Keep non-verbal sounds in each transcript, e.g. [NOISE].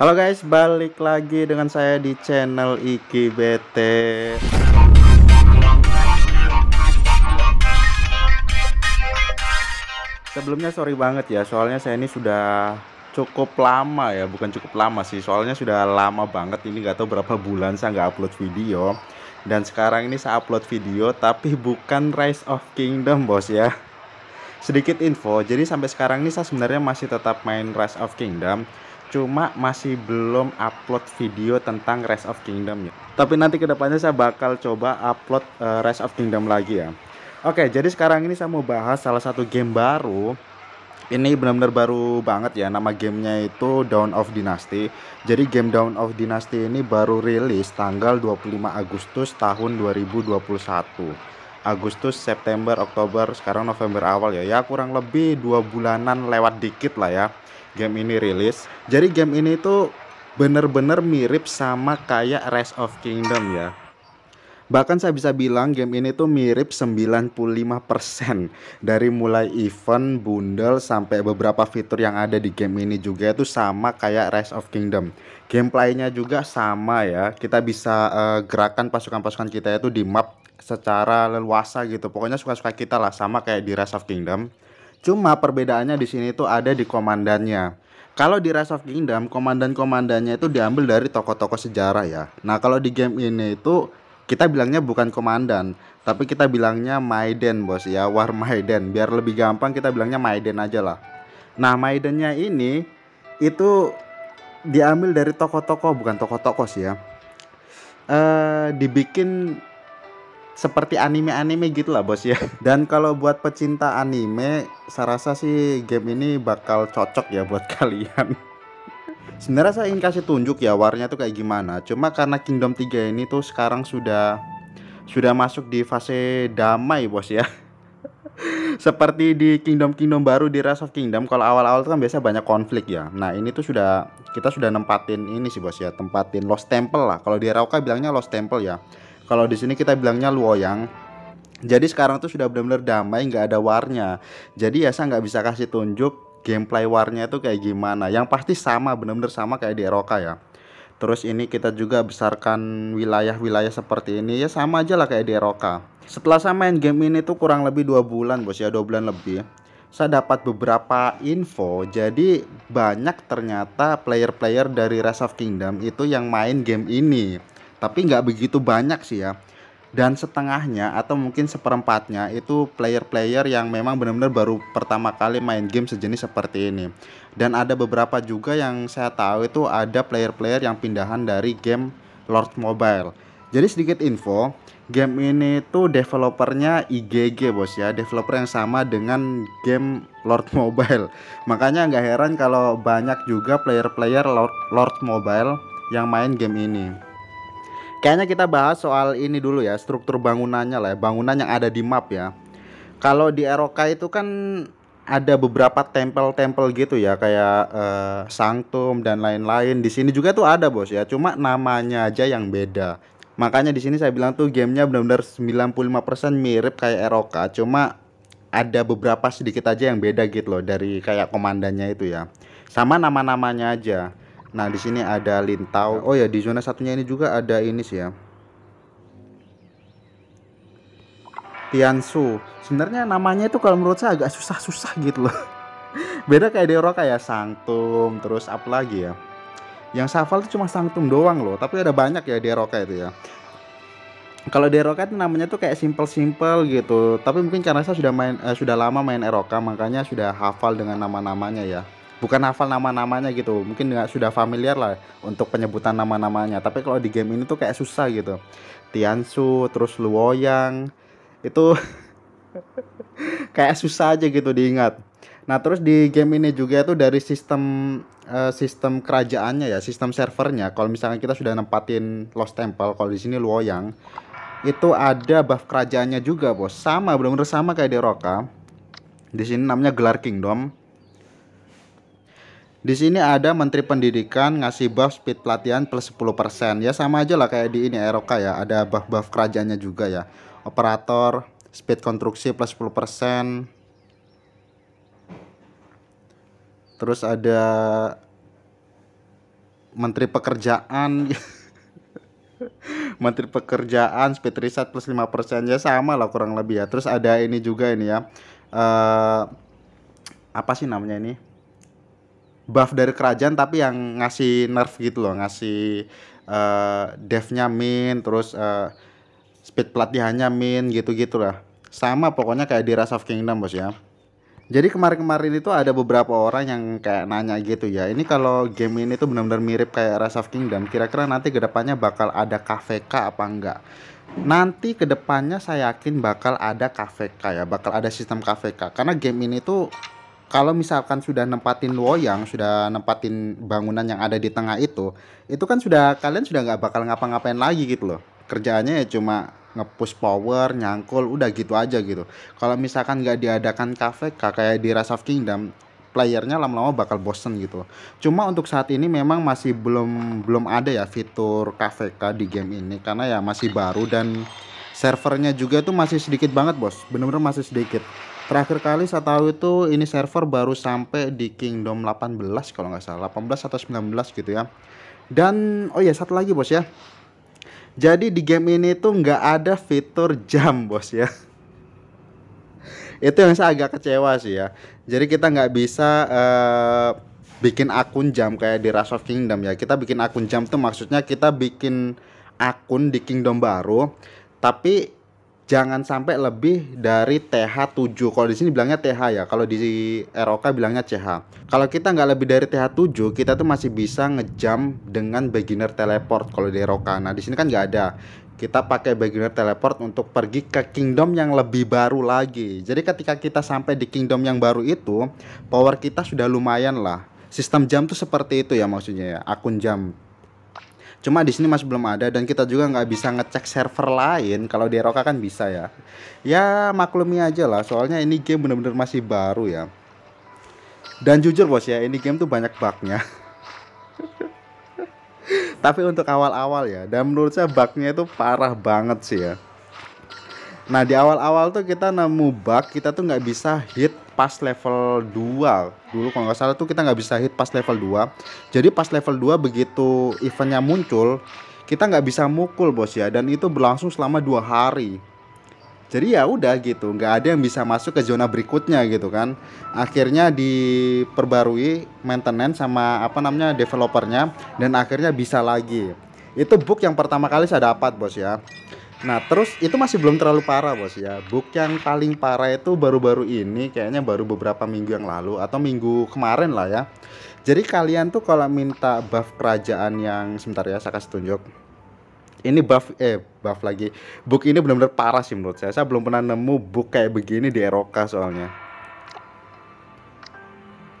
Halo guys, balik lagi dengan saya di channel IKBT. Sebelumnya sorry banget ya, soalnya saya ini sudah cukup lama ya, bukan cukup lama sih, soalnya sudah lama banget ini nggak tahu berapa bulan saya nggak upload video. Dan sekarang ini saya upload video tapi bukan Rise of Kingdom bos ya sedikit info jadi sampai sekarang ini saya sebenarnya masih tetap main Rise of Kingdom cuma masih belum upload video tentang Rise of Kingdom ya. Tapi nanti kedepannya saya bakal coba upload uh, Rise of Kingdom lagi ya. Oke, jadi sekarang ini saya mau bahas salah satu game baru. Ini benar-benar baru banget ya. Nama gamenya itu Dawn of Dynasty. Jadi game Dawn of Dynasty ini baru rilis tanggal 25 Agustus tahun 2021. Agustus, September, Oktober, sekarang November awal ya. Ya kurang lebih dua bulanan lewat dikit lah ya game ini rilis. Jadi game ini tuh bener-bener mirip sama kayak Rise of Kingdom ya. Bahkan saya bisa bilang game ini tuh mirip 95% dari mulai event, bundle, sampai beberapa fitur yang ada di game ini juga itu sama kayak Rise of Kingdom. Gameplaynya juga sama ya, kita bisa uh, gerakan pasukan-pasukan kita itu di map secara leluasa gitu. Pokoknya suka-suka kita lah, sama kayak di Rise of Kingdom. Cuma perbedaannya di sini itu ada di komandannya. Kalau di Rise of Kingdom, komandan-komandannya itu diambil dari tokoh-tokoh sejarah ya. Nah, kalau di game ini itu kita bilangnya bukan komandan, tapi kita bilangnya Maiden, Bos ya, War Maiden. Biar lebih gampang kita bilangnya Maiden aja lah. Nah, Maidennya ini itu diambil dari tokoh-tokoh bukan tokoh-tokoh sih ya. Uh, dibikin seperti anime-anime gitu lah bos ya. [LAUGHS] Dan kalau buat pecinta anime, saya rasa sih game ini bakal cocok ya buat [LAUGHS] kalian. Sebenarnya saya ingin kasih tunjuk ya warnanya tuh kayak gimana. Cuma karena Kingdom 3 ini tuh sekarang sudah sudah masuk di fase damai bos ya. [LAUGHS] Seperti di kingdom-kingdom baru di Rise of Kingdom kalau awal-awal tuh kan biasa banyak konflik ya. Nah, ini tuh sudah kita sudah nempatin ini sih bos ya, tempatin Lost Temple lah. Kalau di Rauka bilangnya Lost Temple ya kalau di sini kita bilangnya luoyang. Jadi sekarang tuh sudah benar-benar damai, nggak ada warnya. Jadi ya saya nggak bisa kasih tunjuk gameplay warnya itu kayak gimana. Yang pasti sama, benar-benar sama kayak di Eroka ya. Terus ini kita juga besarkan wilayah-wilayah seperti ini ya sama aja lah kayak di Eroka. Setelah saya main game ini tuh kurang lebih dua bulan bos ya dua bulan lebih. Ya. Saya dapat beberapa info jadi banyak ternyata player-player dari Rise of Kingdom itu yang main game ini tapi nggak begitu banyak sih ya dan setengahnya atau mungkin seperempatnya itu player-player yang memang benar-benar baru pertama kali main game sejenis seperti ini. Dan ada beberapa juga yang saya tahu itu ada player-player yang pindahan dari game Lord Mobile. Jadi sedikit info, game ini tuh developernya IGG bos ya, developer yang sama dengan game Lord [LAUGHS] Mobile. Makanya nggak heran kalau banyak juga player-player Lord, Lord Mobile yang main game ini. Kayaknya kita bahas soal ini dulu ya, struktur bangunannya lah, ya, bangunan yang ada di map ya. Kalau di Eroka itu kan ada beberapa tempel-tempel gitu ya kayak uh, dan lain-lain. Di sini juga tuh ada bos ya, cuma namanya aja yang beda. Makanya di sini saya bilang tuh gamenya benar-benar 95% mirip kayak Eroka, cuma ada beberapa sedikit aja yang beda gitu loh dari kayak komandannya itu ya. Sama nama-namanya aja. Nah, di sini ada lintau. Oh ya, di zona satunya ini juga ada ini sih ya. Tiansu. Sebenarnya namanya itu kalau menurut saya agak susah-susah gitu loh. [LAUGHS] Beda kayak di ya, Sangtum, terus apa lagi ya? Yang Saval itu cuma Sangtum doang loh, tapi ada banyak ya di itu ya. Kalau di itu namanya tuh kayak simple-simple gitu, tapi mungkin karena saya sudah main eh, sudah lama main eroka makanya sudah hafal dengan nama-namanya ya bukan hafal nama-namanya gitu mungkin nggak sudah familiar lah untuk penyebutan nama-namanya tapi kalau di game ini tuh kayak susah gitu Tiansu terus Luoyang itu [LAUGHS] kayak susah aja gitu diingat nah terus di game ini juga itu dari sistem uh, sistem kerajaannya ya sistem servernya kalau misalnya kita sudah nempatin Lost Temple kalau di sini Luoyang itu ada buff kerajaannya juga bos sama belum sama kayak di Roka di sini namanya gelar kingdom di sini ada Menteri Pendidikan ngasih buff speed pelatihan plus 10%. Ya sama aja lah kayak di ini Eroka ya, ada buff-buff kerajaannya juga ya. Operator speed konstruksi plus 10%. Terus ada Menteri Pekerjaan [LAUGHS] Menteri Pekerjaan speed riset plus 5% ya sama lah kurang lebih ya. Terus ada ini juga ini ya. Uh, apa sih namanya ini? buff dari kerajaan tapi yang ngasih nerf gitu loh ngasih uh, eh, devnya min terus uh, speed pelatihannya min gitu-gitu lah sama pokoknya kayak di Rise of Kingdom bos ya jadi kemarin-kemarin itu ada beberapa orang yang kayak nanya gitu ya ini kalau game ini tuh benar-benar mirip kayak Rise of Kingdom kira-kira nanti kedepannya bakal ada KVK apa enggak nanti kedepannya saya yakin bakal ada KVK ya bakal ada sistem KVK karena game ini tuh kalau misalkan sudah nempatin loyang, sudah nempatin bangunan yang ada di tengah itu, itu kan sudah kalian sudah nggak bakal ngapa-ngapain lagi gitu loh. Kerjaannya ya cuma ngepush power, nyangkul, udah gitu aja gitu. Kalau misalkan nggak diadakan cafe kayak di Rise of Kingdom, playernya lama-lama bakal bosen gitu. Cuma untuk saat ini memang masih belum belum ada ya fitur cafe di game ini karena ya masih baru dan servernya juga tuh masih sedikit banget bos, bener-bener masih sedikit. Terakhir kali saya tahu itu ini server baru sampai di Kingdom 18 kalau nggak salah, 18 atau 19 gitu ya. Dan oh ya satu lagi bos ya. Jadi di game ini tuh nggak ada fitur jam [LAUGHS] bos ya itu yang saya agak kecewa sih ya jadi kita nggak bisa uh, bikin akun jam kayak di Rush of Kingdom ya kita bikin akun jam tuh maksudnya kita bikin akun di Kingdom baru tapi jangan sampai lebih dari TH7. Kalau di sini bilangnya TH ya, kalau di ROK bilangnya CH. Kalau kita nggak lebih dari TH7, kita tuh masih bisa ngejam dengan beginner teleport kalau di ROK. Nah, di sini kan nggak ada. Kita pakai beginner teleport untuk pergi ke kingdom yang lebih baru lagi. Jadi ketika kita sampai di kingdom yang baru itu, power kita sudah lumayan lah. Sistem jam tuh seperti itu ya maksudnya ya, akun jam. Cuma di sini masih belum ada dan kita juga nggak bisa ngecek server lain. Kalau di Eroka kan bisa ya. Ya maklumi aja lah. Soalnya ini game bener-bener masih baru ya. Dan jujur bos ya, ini game tuh banyak bugnya. [LAUGHS] Tapi untuk awal-awal ya, dan menurut saya bugnya itu parah banget sih ya. Nah di awal-awal tuh kita nemu bug kita tuh nggak bisa hit pas level 2 dulu kalau nggak salah tuh kita nggak bisa hit pas level 2 jadi pas level 2 begitu eventnya muncul kita nggak bisa mukul bos ya dan itu berlangsung selama dua hari jadi ya udah gitu nggak ada yang bisa masuk ke zona berikutnya gitu kan akhirnya diperbarui maintenance sama apa namanya developernya dan akhirnya bisa lagi itu book yang pertama kali saya dapat bos ya Nah terus itu masih belum terlalu parah bos ya. Book yang paling parah itu baru-baru ini kayaknya baru beberapa minggu yang lalu atau minggu kemarin lah ya. Jadi kalian tuh kalau minta buff kerajaan yang sebentar ya saya kasih tunjuk. Ini buff eh buff lagi. Book ini benar-benar parah sih menurut saya. Saya belum pernah nemu book kayak begini di Eroka soalnya.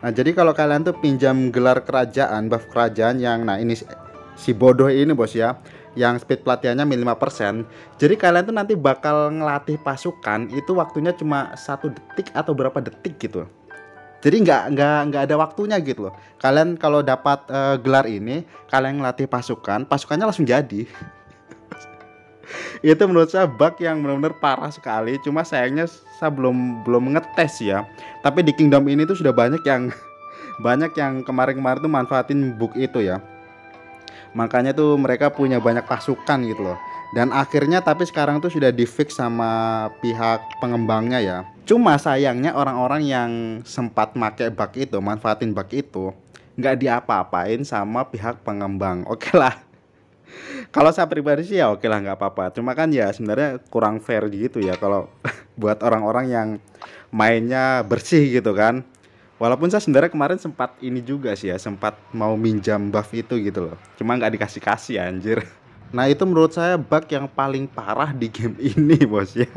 Nah jadi kalau kalian tuh pinjam gelar kerajaan buff kerajaan yang nah ini si bodoh ini bos ya yang speed pelatihannya minimal persen. Jadi kalian tuh nanti bakal ngelatih pasukan itu waktunya cuma satu detik atau berapa detik gitu. Jadi nggak nggak nggak ada waktunya gitu loh. Kalian kalau dapat uh, gelar ini, kalian ngelatih pasukan, pasukannya langsung jadi. [LAUGHS] itu menurut saya bug yang benar-benar parah sekali. Cuma sayangnya saya belum belum ngetes ya. Tapi di Kingdom ini tuh sudah banyak yang [LAUGHS] banyak yang kemarin-kemarin tuh manfaatin bug itu ya makanya tuh mereka punya banyak pasukan gitu loh dan akhirnya tapi sekarang tuh sudah difix sama pihak pengembangnya ya cuma sayangnya orang-orang yang sempat make bug itu manfaatin bug itu nggak diapa-apain sama pihak pengembang oke okay lah [LAUGHS] kalau saya pribadi sih ya oke lah nggak apa-apa cuma kan ya sebenarnya kurang fair gitu ya kalau [LAUGHS] buat orang-orang yang mainnya bersih gitu kan Walaupun saya sebenarnya kemarin sempat ini juga sih ya, sempat mau minjam buff itu gitu loh. Cuma nggak dikasih-kasih ya, anjir. Nah itu menurut saya bug yang paling parah di game [LAUGHS] ini bos ya.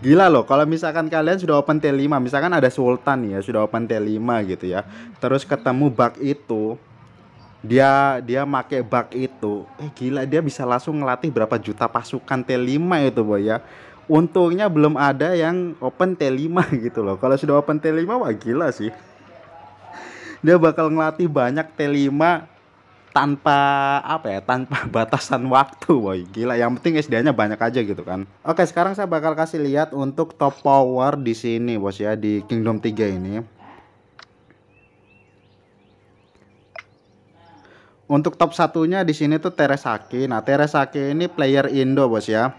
Gila loh, kalau misalkan kalian sudah open T5, misalkan ada Sultan ya, sudah open T5 gitu ya. Terus ketemu bug itu, dia dia make bug itu. Eh gila, dia bisa langsung ngelatih berapa juta pasukan T5 itu boy ya untungnya belum ada yang open T5 [LAUGHS] gitu loh. Kalau sudah open T5 wah gila sih. Dia bakal ngelatih banyak T5 tanpa apa ya, tanpa [LAUGHS] batasan waktu, boy. Gila, yang penting sd nya banyak aja gitu kan. Oke, sekarang saya bakal kasih lihat untuk top power di sini, Bos ya, di Kingdom 3 ini. Untuk top satunya di sini tuh Teresaki. Nah, Teresaki ini player Indo, Bos ya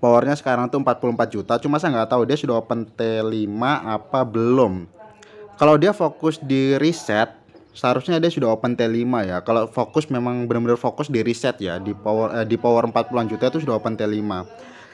powernya sekarang tuh 44 juta cuma saya nggak tahu dia sudah open T5 apa belum kalau dia fokus di riset seharusnya dia sudah open T5 ya kalau fokus memang benar-benar fokus di riset ya di power eh, di power 40 juta itu sudah open T5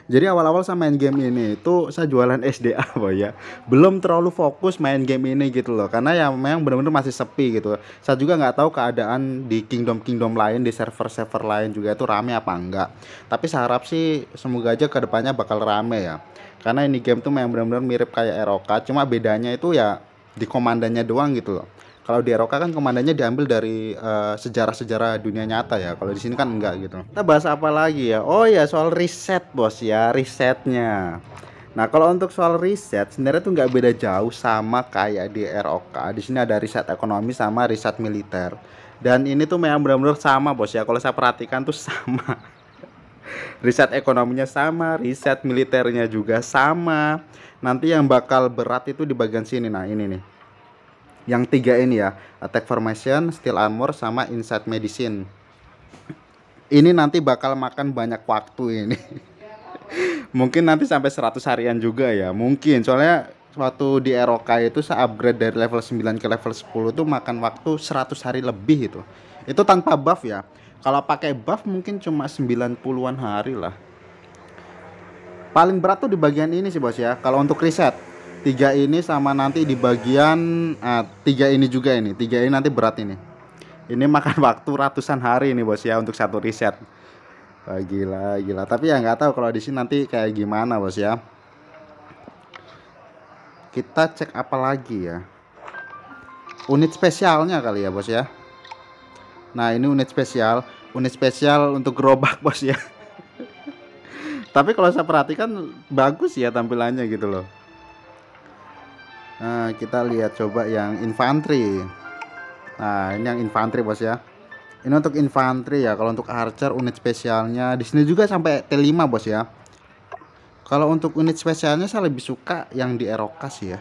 jadi awal-awal saya main game ini itu saya jualan SDA apa [LAUGHS] ya. Belum terlalu fokus main game ini gitu loh. Karena ya memang benar-benar masih sepi gitu. Saya juga nggak tahu keadaan di kingdom-kingdom lain di server-server lain juga itu rame apa enggak. Tapi saya harap sih semoga aja kedepannya bakal rame ya. Karena ini game tuh memang benar-benar mirip kayak Eroka cuma bedanya itu ya di komandannya doang gitu loh kalau di Eropa kan komandannya diambil dari sejarah sejarah-sejarah dunia nyata ya kalau di sini kan enggak gitu kita bahas apa lagi ya oh ya soal riset bos ya risetnya Nah kalau untuk soal riset sebenarnya tuh nggak beda jauh sama kayak di ROK. Di sini ada riset ekonomi sama riset militer. Dan ini tuh memang benar-benar sama bos ya. Kalau saya perhatikan tuh [LAUGHS] sama riset ekonominya sama, riset militernya juga sama. Nanti yang bakal berat itu di bagian sini. Nah, ini nih. Yang tiga ini ya, attack formation, steel armor sama insight medicine. Ini nanti bakal makan banyak waktu ini. [LAUGHS] mungkin nanti sampai 100 harian juga ya, mungkin. Soalnya waktu di Eroka itu saya upgrade dari level 9 ke level 10 itu makan waktu 100 hari lebih itu. Itu tanpa buff ya. Kalau pakai buff mungkin cuma 90-an hari lah. Paling berat tuh di bagian ini sih bos ya. Kalau untuk riset tiga ini sama nanti di bagian ah, tiga ini juga ini. Tiga ini nanti berat ini. Ini makan [LAUGHS] waktu ratusan hari ini bos ya untuk satu riset. Wah, gila, gila. Tapi ya nggak tahu kalau di sini nanti kayak gimana bos ya kita cek apa lagi ya unit spesialnya kali ya bos ya nah ini unit spesial unit spesial untuk gerobak [LAUGHS] bos ya tapi kalau saya perhatikan bagus ya tampilannya gitu loh nah kita lihat coba yang infanteri nah ini yang infanteri bos ya ini untuk infanteri ya kalau untuk archer unit spesialnya di sini juga sampai T5 bos ya kalau untuk unit spesialnya saya lebih suka yang di Eroka sih ya.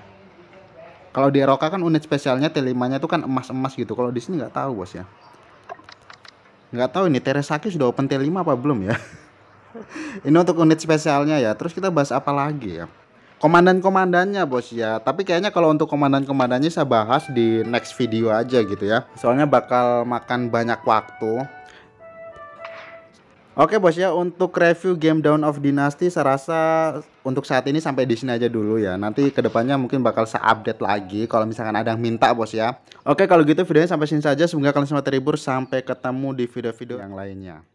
Kalau di Eroka kan unit spesialnya T5-nya tuh kan emas-emas gitu. Kalau di sini nggak tahu bos ya. Nggak tahu ini Teresaki sudah open T5 apa belum ya. [LAUGHS] ini untuk unit spesialnya ya. Terus kita bahas apa lagi ya? Komandan-komandannya bos ya. Tapi kayaknya kalau untuk komandan-komandannya saya bahas di next video aja gitu ya. Soalnya bakal makan banyak waktu Oke bos ya untuk review game Down of Dynasty saya rasa untuk saat ini sampai di sini aja dulu ya. Nanti kedepannya mungkin bakal saya update lagi kalau misalkan ada yang minta bos ya. Oke kalau gitu videonya sampai sini saja. Semoga kalian semua terhibur. Sampai ketemu di video-video yang lainnya.